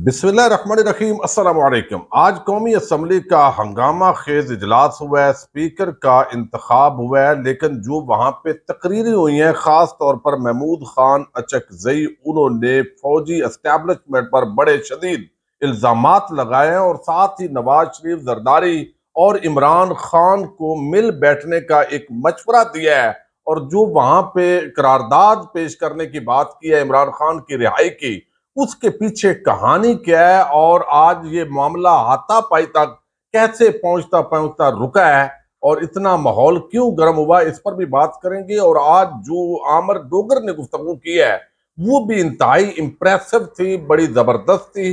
बिस्मिल्लाम असलकम आज कौमी असम्बली का हंगामा खेज इजलास हुआ है स्पीकर का इंतखब हुआ है लेकिन जो वहाँ पे तकरीरें हुई हैं ख़ास तौर पर महमूद खान अचक जई उन्होंने फौजी इस्टेबलिशमेंट पर बड़े शदीद इल्ज़ाम लगाए हैं और साथ ही नवाज शरीफ जरदारी और इमरान खान को मिल बैठने का एक मशवरा दिया है और जो वहाँ पे करारदाद पेश करने की बात की है इमरान खान की रिहाई की उसके पीछे कहानी क्या है और आज ये मामला हाथापाई तक कैसे पहुंचता पहुंचता रुका है और इतना माहौल क्यों गर्म हुआ इस पर भी बात करेंगे और आज जो आमर डोगर ने गुफ्तु की है वो भी इंतहाई इम्प्रेसिव थी बड़ी ज़बरदस्त थी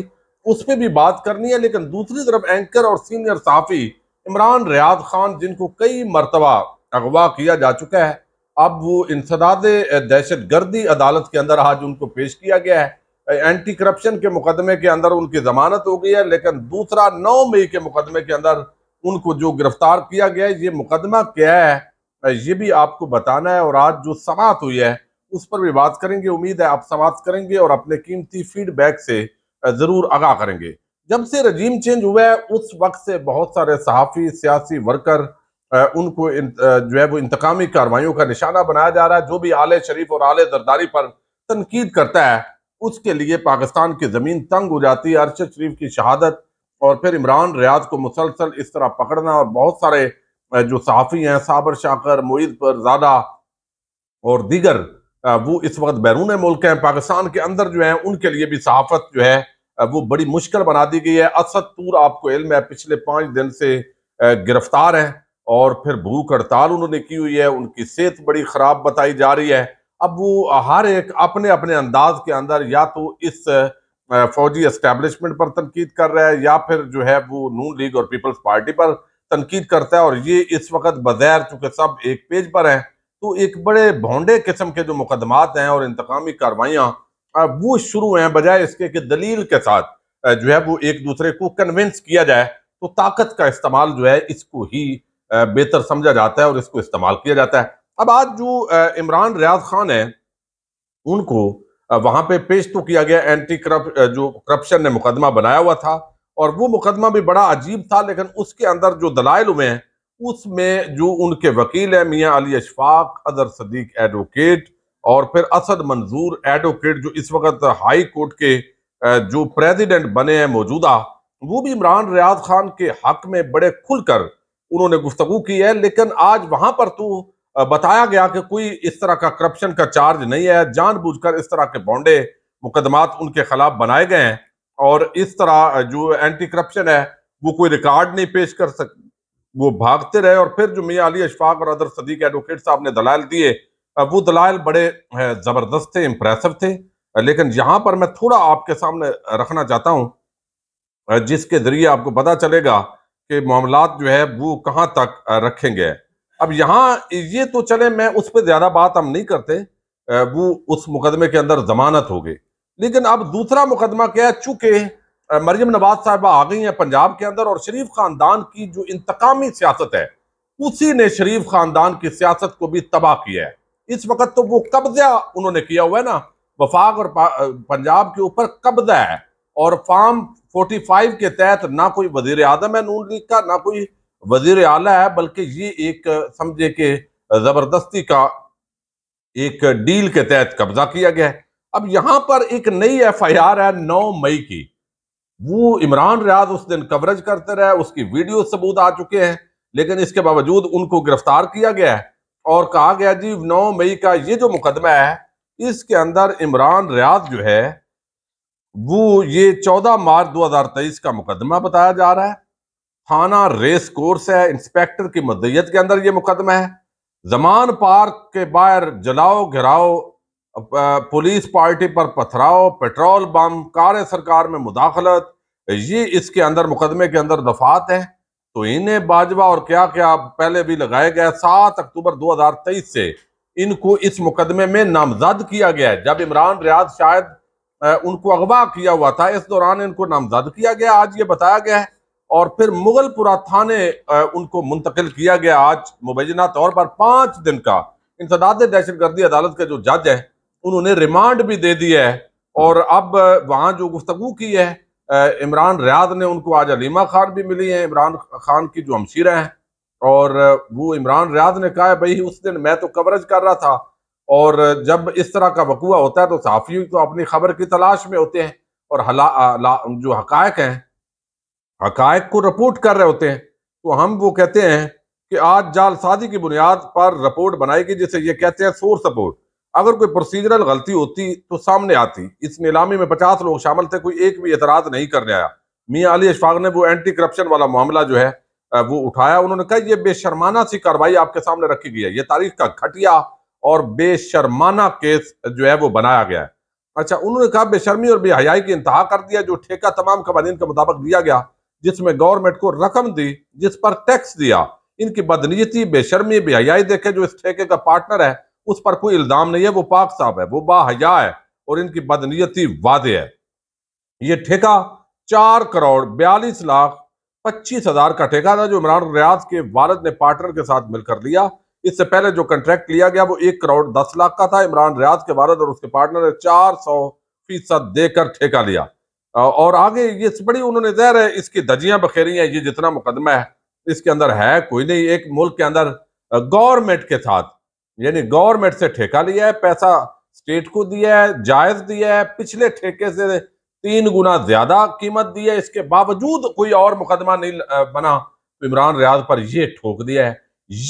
उस पर भी बात करनी है लेकिन दूसरी तरफ एंकर और सीनियर साफ़ी इमरान रियाज खान जिनको कई मरतबा अगवा किया जा चुका है अब वो इंसदाद दहशत गर्दी अदालत के अंदर आज उनको पेश किया गया है एंटी करप्शन के मुकदमे के अंदर उनकी जमानत हो गई है लेकिन दूसरा नौ मई के मुकदमे के अंदर उनको जो गिरफ्तार किया गया है ये मुकदमा क्या है ये भी आपको बताना है और आज जो समात हुई है उस पर भी बात करेंगे उम्मीद है आप समात करेंगे और अपने कीमती फीडबैक से ज़रूर आगा करेंगे जब से रजीम चेंज हुआ है उस वक्त से बहुत सारे सहाफ़ी सियासी वर्कर उनको जो है वो इंतकामी कार्रवाई का निशाना बनाया जा रहा है जो भी आले शरीफ और आले दरदारी पर तनकीद करता है उसके लिए पाकिस्तान की ज़मीन तंग हो जाती है अरशद शरीफ की शहादत और फिर इमरान रियाज को मुसलसल इस तरह पकड़ना और बहुत सारे जो सहाफ़ी हैं साबर शाकर मुईद पर ज़्यादा और दीगर वो इस वक्त बैरून मुल्क हैं पाकिस्तान के अंदर जो है उनके लिए भी सहाफ़त जो है वो बड़ी मुश्किल बना दी गई है असद तूर आपको इल्म है पिछले पाँच दिन से गिरफ्तार हैं और फिर भूख हड़ताल उन्होंने की हुई है उनकी सेहत बड़ी ख़राब बताई जा रही है अब वो हर एक अपने अपने अंदाज के अंदर या तो इस फौजी इस्टेबलिशमेंट पर तनकीद कर रहा है या फिर जो है वो नून लीग और पीपल्स पार्टी पर तनकीद करता है और ये इस वक्त बगैर चूँकि सब एक पेज पर हैं तो एक बड़े भोंडे किस्म के जो मुकदमात हैं और इंतकामी कार्रवाइयाँ वो शुरू हैं बजाय इसके कि दलील के साथ जो है वो एक दूसरे को कन्विंस किया जाए तो ताकत का इस्तेमाल जो है इसको ही बेहतर समझा जाता है और इसको इस्तेमाल किया जाता है अब आज जो इमरान रियाज खान है उनको वहां पे पेश तो किया गया एंटी करप जो करप्शन ने मुकदमा बनाया हुआ था और वो मुकदमा भी बड़ा अजीब था लेकिन उसके अंदर जो दलाइल हुए हैं उसमें जो उनके वकील हैं मियाँ अली अशफाक अदर सदीक एडवोकेट और फिर असद मंजूर एडवोकेट जो इस वक्त हाई कोर्ट के जो प्रेसिडेंट बने हैं मौजूदा वो भी इमरान रियाज खान के हक में बड़े खुलकर उन्होंने गुफ्तगु की है लेकिन आज वहां पर तो बताया गया कि कोई इस तरह का करप्शन का चार्ज नहीं है जानबूझकर इस तरह के बॉन्डे मुकदमात उनके खिलाफ बनाए गए हैं और इस तरह जो एंटी करप्शन है वो कोई रिकॉर्ड नहीं पेश कर सक वो भागते रहे और फिर जो मियाँ अली अशफाक और अदर सदीक एडवोकेट साहब ने दलाल दिए वो दलाल बड़े ज़बरदस्त थे इम्प्रेसिव थे लेकिन यहां पर मैं थोड़ा आपके सामने रखना चाहता हूँ जिसके ज़रिए आपको पता चलेगा कि मामला जो है वो कहाँ तक रखेंगे अब यहाँ ये तो चले मैं उस पर ज्यादा बात हम नहीं करते वो उस मुकदमे के अंदर जमानत हो गई लेकिन अब दूसरा मुकदमा क्या है चूंकि मरियम नवाज साहब आ गई हैं पंजाब के अंदर और शरीफ खानदान की जो इंतकामी सियासत है उसी ने शरीफ खानदान की सियासत को भी तबाह किया है इस वक्त तो वो कब्जा उन्होंने किया हुआ है ना वफाक और पंजाब के ऊपर कब्जा है और फार्म 45 के तहत ना कोई वजीर आजम है नून लीग का ना कोई वजीर आला है बल्कि ये एक समझे कि जबरदस्ती का एक डील के तहत कब्जा किया गया है अब यहां पर एक नई एफ आई आर है नौ मई की वो इमरान रियाज उस दिन कवरेज करते रहे उसकी वीडियो सबूत आ चुके हैं लेकिन इसके बावजूद उनको गिरफ्तार किया गया है और कहा गया जी नौ मई का ये जो मुकदमा है इसके अंदर इमरान रियाज जो है वो ये चौदह मार्च दो हजार तेईस का मुकदमा बताया जा रहा है थाना रेस कोर्स है इंस्पेक्टर की मदयत के अंदर ये मुकदमा है जमान पार्क के बाहर जलाओ घिराओ पुलिस पार्टी पर पथराओ पेट्रोल बम कार सरकार में मुदाखलत ये इसके अंदर मुकदमे के अंदर दफात है तो इन्हें बाजवा और क्या क्या पहले भी लगाए गए सात अक्टूबर 2023 से इनको इस मुकदमे में नामजद किया गया है जब इमरान रियाज शायद उनको अगवा किया हुआ था इस दौरान इनको नामजद किया गया आज ये बताया गया है और फिर मुगलपुरा थाने उनको मुंतकिल किया गया आज मुबैना तौर पर पाँच दिन का इंसदाद दहशत गर्दी अदालत के जो जज है उन्होंने रिमांड भी दे दिया है और अब वहाँ जो गुफ्तु की है इमरान रियाज ने उनको आज अलीमा खान भी मिली है इमरान खान की जो हमशीरा हैं और वो इमरान रियाज ने कहा है भाई उस दिन मैं तो कवरेज कर रहा था और जब इस तरह का वकूआ होता है तो साफी तो अपनी खबर की तलाश में होते हैं और हला, हला जो हकायक हैं हकायक को रिपोर्ट कर रहे होते हैं तो हम वो कहते हैं कि आज जालसाजी की बुनियाद पर रिपोर्ट बनाई गई जिसे ये कहते हैं सोर्स सपोर्ट अगर कोई प्रोसीजरल गलती होती तो सामने आती इस नीलामी में पचास लोग शामिल थे कोई एक भी एतराज नहीं करने आया मियाँ अली अशफाक ने वो एंटी करप्शन वाला मामला जो है वो उठाया उन्होंने कहा ये बेशरमाना सी कार्रवाई आपके सामने रखी गई है ये तारीख का घटिया और बेशरमाना केस जो है वो बनाया गया है अच्छा उन्होंने कहा बेशर्मी और बेहयाई की इंतहा कर दिया जो ठेका तमाम कवानीन के मुताबिक दिया गया जिसमें गवर्नमेंट को रकम दी जिस पर टैक्स दिया इनकी बदनीयती बेशर्मी बेहयाई देखे जो इस ठेके का पार्टनर है उस पर कोई इल्ज़ाम नहीं है वो पाक साहब है वो बाहया है और इनकी बदनीयती वादे है ये ठेका चार करोड़ बयालीस लाख पच्चीस हजार का ठेका था जो इमरान रियाज के वालद ने पार्टनर के साथ मिलकर लिया इससे पहले जो कॉन्ट्रैक्ट लिया गया वो एक करोड़ दस लाख का था इमरान रियाज के वालद और उसके पार्टनर ने चार सौ फीसद देकर ठेका लिया और आगे ये बड़ी उन्होंने जहर है इसकी धजियां बखेरी हैं ये जितना मुकदमा है इसके अंदर है कोई नहीं एक मुल्क के अंदर गवर्नमेंट के साथ यानी गवर्नमेंट से ठेका लिया है पैसा स्टेट को दिया है जायज दिया है पिछले ठेके से तीन गुना ज्यादा कीमत दी है इसके बावजूद कोई और मुकदमा नहीं बना तो इमरान रियाज पर यह ठोक दिया है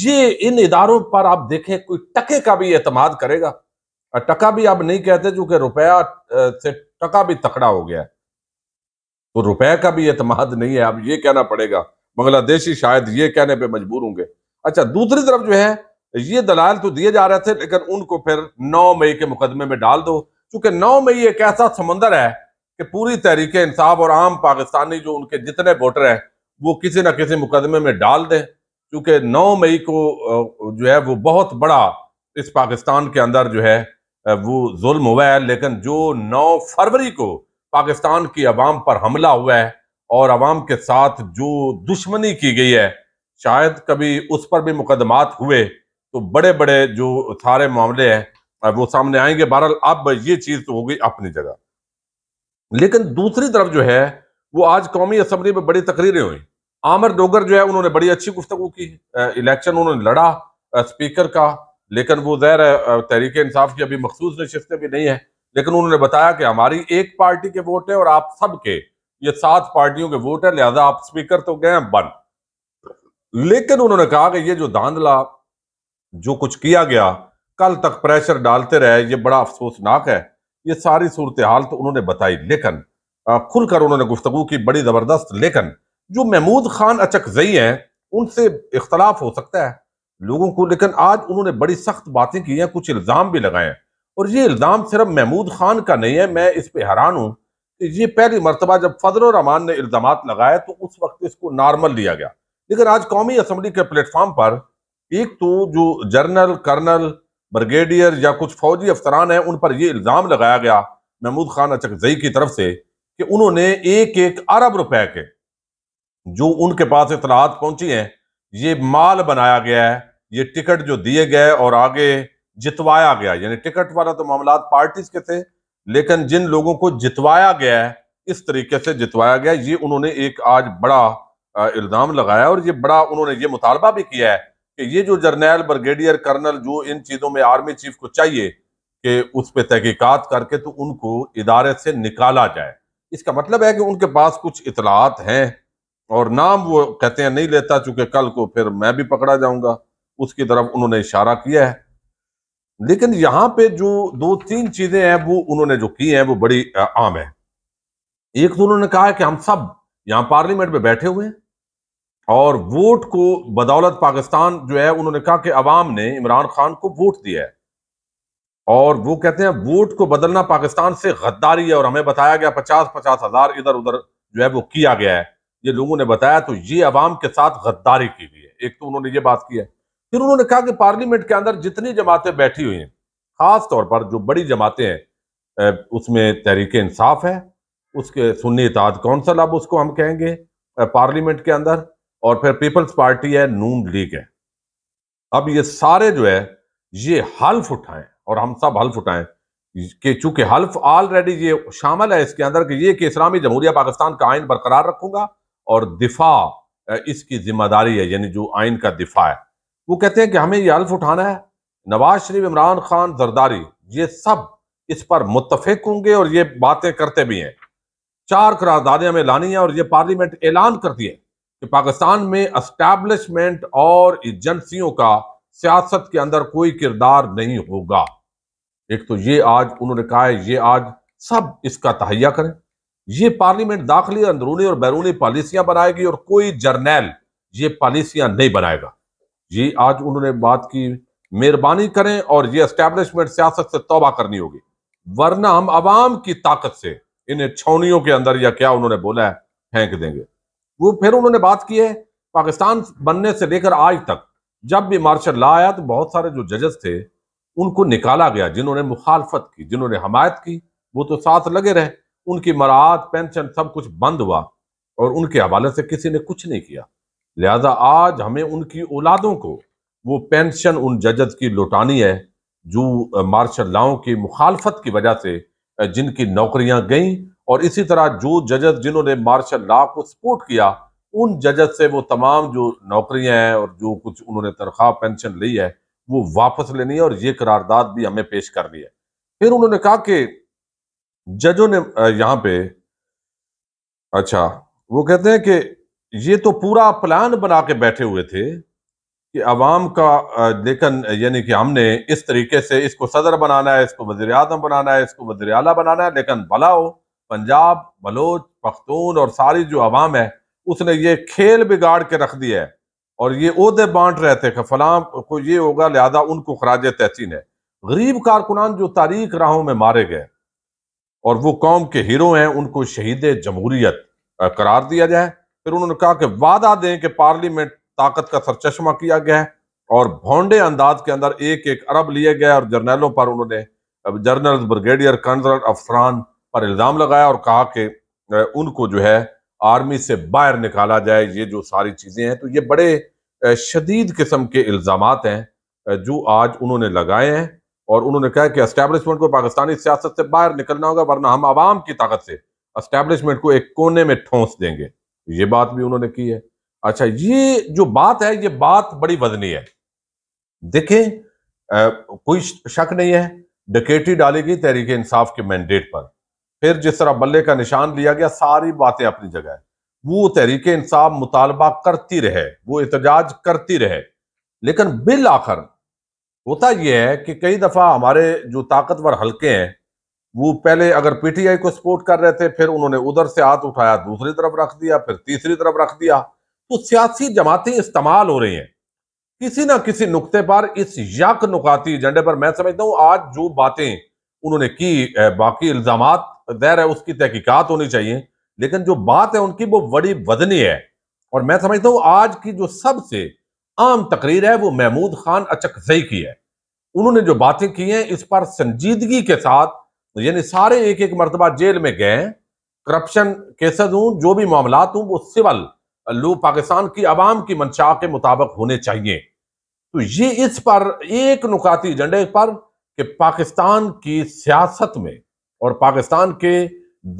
ये इन इदारों पर आप देखें कोई टके का भी एतमाद करेगा टका भी आप नहीं कहते चूंकि रुपया से टका भी तकड़ा हो गया है तो रुपए का भी एतमाद नहीं है अब ये कहना पड़ेगा बांग्लादेशी शायद ये कहने पर मजबूर होंगे अच्छा दूसरी तरफ जो है ये दलाल तो दिए जा रहे थे लेकिन उनको फिर नौ मई के मुकदमे में डाल दो क्योंकि नौ मई एक ऐसा समंदर है कि पूरी तहरीक इंसाफ और आम पाकिस्तानी जो उनके जितने वोटर हैं वो किसी ना किसी मुकदमे में डाल दें क्योंकि नौ मई को जो है वो बहुत बड़ा इस पाकिस्तान के अंदर जो है वो जुल्म हुआ है लेकिन जो नौ फरवरी को पाकिस्तान की अवाम पर हमला हुआ है और आवाम के साथ जो दुश्मनी की गई है शायद कभी उस पर भी मुकदमात हुए तो बड़े बड़े जो सारे मामले हैं वो सामने आएंगे बहरहाल अब ये चीज़ तो हो गई अपनी जगह लेकिन दूसरी तरफ जो है वो आज कौमी असम्बली में बड़ी तकरीरें हुई आमिर डोगर जो है उन्होंने बड़ी अच्छी गुफ्तु की इलेक्शन उन्होंने लड़ा स्पीकर का लेकिन वो जहर तहरीक इंसाफ की अभी मखसूस नशस्तें भी नहीं है लेकिन उन्होंने बताया कि हमारी एक पार्टी के वोट है और आप सबके ये सात पार्टियों के वोट है लिहाजा आप स्पीकर तो गए बन लेकिन उन्होंने कहा कि ये जो धांधला जो कुछ किया गया कल तक प्रेशर डालते रहे ये बड़ा अफसोसनाक है ये सारी सूरत हाल तो उन्होंने बताई लेकिन खुलकर उन्होंने गुफ्तु की बड़ी ज़बरदस्त लेकिन जो महमूद खान अचकजई हैं उनसे इख्तलाफ हो सकता है लोगों को लेकिन आज उन्होंने बड़ी सख्त बातें की हैं कुछ इल्ज़ाम भी लगाए हैं और ये इल्ज़ाम सिर्फ महमूद खान का नहीं है मैं इस पर हैरान हूँ ये पहली मरतबा जब फजल रहमान ने इल्ज़ाम लगाए तो उस वक्त इसको नॉर्मल लिया गया लेकिन आज कौमी असम्बली के प्लेटफार्म पर एक तो जो जनरल कर्नल ब्रिगेडियर या कुछ फौजी अफसरान हैं उन पर यह इल्ज़ाम लगाया गया महमूद खान अचकजई की तरफ से कि उन्होंने एक एक अरब रुपए के जो उनके पास इतलाहत पहुंची हैं ये माल बनाया गया है ये टिकट जो दिए गए और आगे जितवाया गया यानी टिकट वाला तो मामला पार्टीज के थे लेकिन जिन लोगों को जितवाया गया है इस तरीके से जितवाया गया ये उन्होंने एक आज बड़ा इल्ज़ाम लगाया और ये बड़ा उन्होंने ये मुतालबा भी किया है कि ये जो जर्नैल ब्रिगेडियर कर्नल जो इन चीज़ों में आर्मी चीफ को चाहिए कि उस पर तहकीकत करके तो उनको इदारे से निकाला जाए इसका मतलब है कि उनके पास कुछ इतलात हैं और नाम वो कहते हैं नहीं लेता चूंकि कल को फिर मैं भी पकड़ा जाऊंगा उसकी तरफ उन्होंने इशारा किया है लेकिन यहां पे जो दो तीन चीजें हैं वो उन्होंने जो की हैं वो बड़ी आम है एक तो उन्होंने कहा कि हम सब यहां पार्लियामेंट में बैठे हुए हैं और वोट को बदौलत पाकिस्तान जो है उन्होंने कहा कि अवाम ने इमरान खान को वोट दिया है और वो कहते हैं वोट को बदलना पाकिस्तान से गद्दारी है और हमें बताया गया पचास पचास हजार इधर उधर जो है वो किया गया है ये लोगों ने बताया तो ये अवाम के साथ गद्दारी की गई है एक तो उन्होंने ये बात की है फिर उन्होंने कहा कि पार्लियामेंट के अंदर जितनी जमातें बैठी हुई हैं खास तौर पर जो बड़ी जमातें हैं उसमें तहरीक इंसाफ है उसके सुन्नी इताद कौंसल अब उसको हम कहेंगे पार्लियामेंट के अंदर और फिर पीपल्स पार्टी है नून लीग है अब ये सारे जो है ये हल्फ उठाएं और हम सब हल्फ उठाएं कि चूंकि हल्फ ऑलरेडी ये शामिल है इसके अंदर कि ये कि इस्लामी जमहूरिया पाकिस्तान का आइन बरकरार रखूंगा और दिफा इसकी जिम्मेदारी है यानी जो आइन का दिफा है वो कहते हैं कि हमें ये हल्फ उठाना है नवाज शरीफ इमरान खान जरदारी ये सब इस पर मुतफिक होंगे और ये बातें करते भी हैं चार करारदादियां हमें लानी है और ये पार्लियामेंट ऐलान करती है कि पाकिस्तान में अस्टैब्लिशमेंट और एजेंसियों का सियासत के अंदर कोई किरदार नहीं होगा एक तो ये आज उन्होंने कहा है ये आज सब इसका तहैया करें ये पार्लियामेंट दाखिली अंदरूनी और बैरूनी पॉलिसियां बनाएगी और कोई जर्नैल ये पॉलिसियां नहीं बनाएगा ये आज उन्होंने बात की मेहरबानी करें और ये एस्टेब्लिशमेंट सियासत से तोबा करनी होगी वरना हम आवाम की ताकत से इन छौनियों के अंदर या क्या उन्होंने बोला है फेंक देंगे वो फिर उन्होंने बात की है पाकिस्तान बनने से लेकर आज तक जब भी मार्शल ला आया तो बहुत सारे जो जजेस थे उनको निकाला गया जिन्होंने मुखालफत की जिन्होंने हमायत की वो तो साथ लगे रहे उनकी मराहत पेंशन सब कुछ बंद हुआ और उनके हवाले से किसी ने कुछ नहीं किया लिहाजा आज हमें उनकी औलादों को वो पेंशन उन जजत की लौटानी है जो मार्शल लाओ की मुखालफत की वजह से जिनकी नौकरियां गईं और इसी तरह जो जजत जिन्होंने मार्शल लॉ को सपोर्ट किया उन जजस से वो तमाम जो नौकरियां हैं और जो कुछ उन्होंने तनख्वाह पेंशन ली है वो वापस लेनी है और ये करारदाद भी हमें पेश करनी है फिर उन्होंने कहा कि जजों ने यहाँ पे अच्छा वो कहते हैं कि ये तो पूरा प्लान बना के बैठे हुए थे कि आवाम का लेकिन यानी कि हमने इस तरीके से इसको सदर बनाना है इसको वजीर अजम बनाना है इसको वजीर अला बनाना है लेकिन भला हो पंजाब बलोच पख्तून और सारी जो आवाम है उसने ये खेल बिगाड़ के रख दिया है और ये उहदे बांट रहे थे कि फलाम को ये होगा लिहाजा उनको खराज तहसीन है गरीब कारकुनान जो तारीख राहों में मारे गए और वो कौम के हीरो हैं उनको शहीद जमहूरियत करार दिया जाए फिर उन्होंने कहा कि वादा दें कि पार्लियामेंट ताकत का सरचश्मा किया गया है और भोंडे अंदाज के अंदर एक एक अरब लिए गए और जर्नैलों पर उन्होंने जर्नल ब्रिगेडियर कर्नल अफसरान पर इल्ज़ाम लगाया और कहा कि उनको जो है आर्मी से बाहर निकाला जाए ये जो सारी चीज़ें हैं तो ये बड़े शदीद किस्म के इल्ज़ाम हैं जो आज उन्होंने लगाए हैं और उन्होंने कहा कि इस्टेबलिशमेंट को पाकिस्तानी सियासत से बाहर निकलना होगा वरना हम आवाम की ताकत से इस्टेबलिशमेंट को एक कोने में ठोंस देंगे तो ये बात भी उन्होंने की है अच्छा ये जो बात है ये बात बड़ी वजनी है देखें आ, कोई शक नहीं है डकेटी डाली गई तहरीक इंसाफ के मैंडेट पर फिर जिस तरह बल्ले का निशान लिया गया सारी बातें अपनी जगह है वो तहरीक इंसाफ मुतालबा करती रहे वो एहतजाज करती रहे लेकिन बिल आखिर होता यह है कि कई दफ़ा हमारे जो ताकतवर हल्के हैं वो पहले अगर पीटीआई को सपोर्ट कर रहे थे फिर उन्होंने उधर से हाथ उठाया दूसरी तरफ रख दिया फिर तीसरी तरफ रख दिया तो सियासी जमातें इस्तेमाल हो रही हैं किसी ना किसी नुक्ते पर इस यक नुकाती एजेंडे पर मैं समझता हूं आज जो बातें उन्होंने की बाकी इल्जाम दहर है उसकी तहकीकत होनी चाहिए लेकिन जो बात है उनकी वो बड़ी वजनी है और मैं समझता हूं आज की जो सबसे आम तकरीर है वो महमूद खान अचकजई की है उन्होंने जो बातें की हैं इस पर संजीदगी के साथ तो यानी सारे एक एक मरतबा जेल में गए करप्शन केसेज हूँ जो भी मामला हूँ वो सिवल लू पाकिस्तान की आवाम की मंशा के मुताबिक होने चाहिए तो ये इस पर एक नुकाती एजेंडे पर कि पाकिस्तान की सियासत में और पाकिस्तान के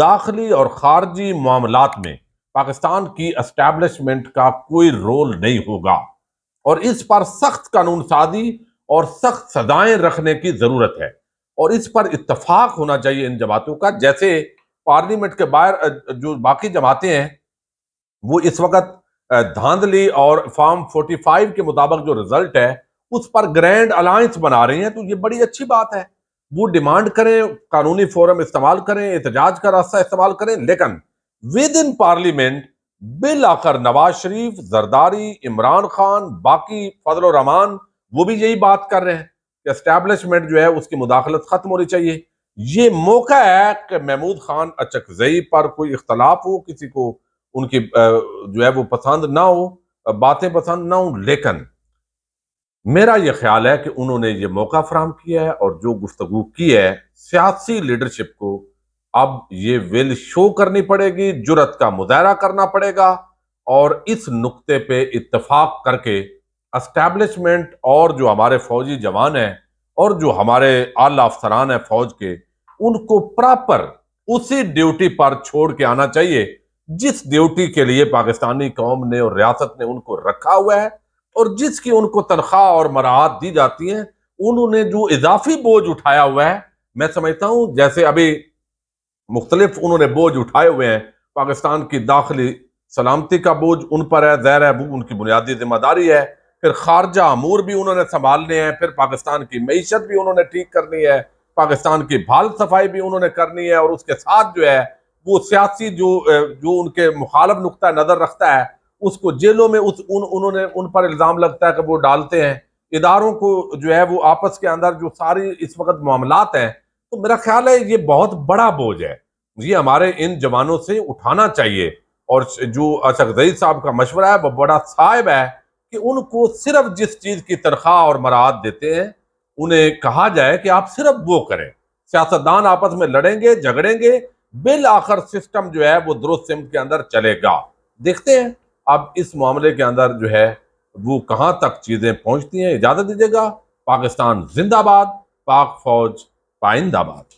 दाखिली और खारजी मामला में पाकिस्तान की इस्टेब्लिशमेंट का कोई रोल नहीं होगा और इस पर सख्त कानून साजी और सख्त सजाएं रखने की ज़रूरत है और इस पर इतफाक होना चाहिए इन जमातों का जैसे पार्लियामेंट के बाहर जो बाकी जमातें हैं वो इस वक्त धांधली और फॉर्म 45 के मुताबिक जो रिजल्ट है उस पर ग्रैंड अलायंस बना रही हैं तो ये बड़ी अच्छी बात है वो डिमांड करें कानूनी फोरम इस्तेमाल करें एहतजाज का रास्ता इस्तेमाल करें लेकिन विद इन पार्लियामेंट बिल आकर नवाज शरीफ जरदारी इमरान खान बाकी फजल रहमान वो भी यही बात कर रहे हैं इस्टेब्लिशमेंट जो है उसकी मुदाखलत खत्म होनी चाहिए ये मौका है कि महमूद खान अचकजई पर कोई इख्तलाफ हो किसी को उनकी जो है वो पसंद ना हो बातें पसंद ना हो लेकिन मेरा यह ख्याल है कि उन्होंने ये मौका फ्राहम किया है और जो गुफ्तगु की है सियासी लीडरशिप को अब ये विल शो करनी पड़ेगी जुरत का मुजाहरा करना पड़ेगा और इस नुकते पे इतफाक करके अस्टैब्लिशमेंट और जो हमारे फौजी जवान हैं और जो हमारे आला अफसरान हैं फौज के उनको प्रॉपर उसी ड्यूटी पर छोड़ के आना चाहिए जिस ड्यूटी के लिए पाकिस्तानी कौम ने और रियासत ने उनको रखा हुआ है और जिसकी उनको तनख्वाह और मराहत दी जाती है उन्होंने जो इजाफी बोझ उठाया हुआ है मैं समझता हूं जैसे अभी मुख्तलिफ उन्होंने बोझ उठाए हुए हैं पाकिस्तान की दाखिली सलामती का बोझ उन पर है जहर है उनकी बुनियादी जिम्मेदारी है फिर खारजा अमूर भी उन्होंने संभालने हैं फिर पाकिस्तान की मीशत भी उन्होंने ठीक करनी है पाकिस्तान की भाल सफाई भी उन्होंने करनी है और उसके साथ जो है वो सियासी जो जो उनके मुखालफ नुकता नज़र रखता है उसको जेलों में उस उन उन्होंने उन पर इल्ज़ाम लगता है कि वो डालते हैं इदारों को जो है वो आपस के अंदर जो सारी इस वक्त मामलात हैं तो मेरा ख्याल है ये बहुत बड़ा बोझ है ये हमारे इन जवानों से उठाना चाहिए और जो असद साहब का मशवरा है वह बड़ा साहिब है कि उनको सिर्फ जिस चीज़ की तनख्वाह और मराहत देते हैं उन्हें कहा जाए कि आप सिर्फ वो करें सियासतदान आपस में लड़ेंगे झगड़ेंगे बिल आखिर सिस्टम जो है वो दुरुस्त सिमत के अंदर चलेगा देखते हैं अब इस मामले के अंदर जो है वो कहाँ तक चीज़ें पहुँचती हैं इजाज़त दीजिएगा पाकिस्तान जिंदाबाद पाक फौज पाइंदाबाद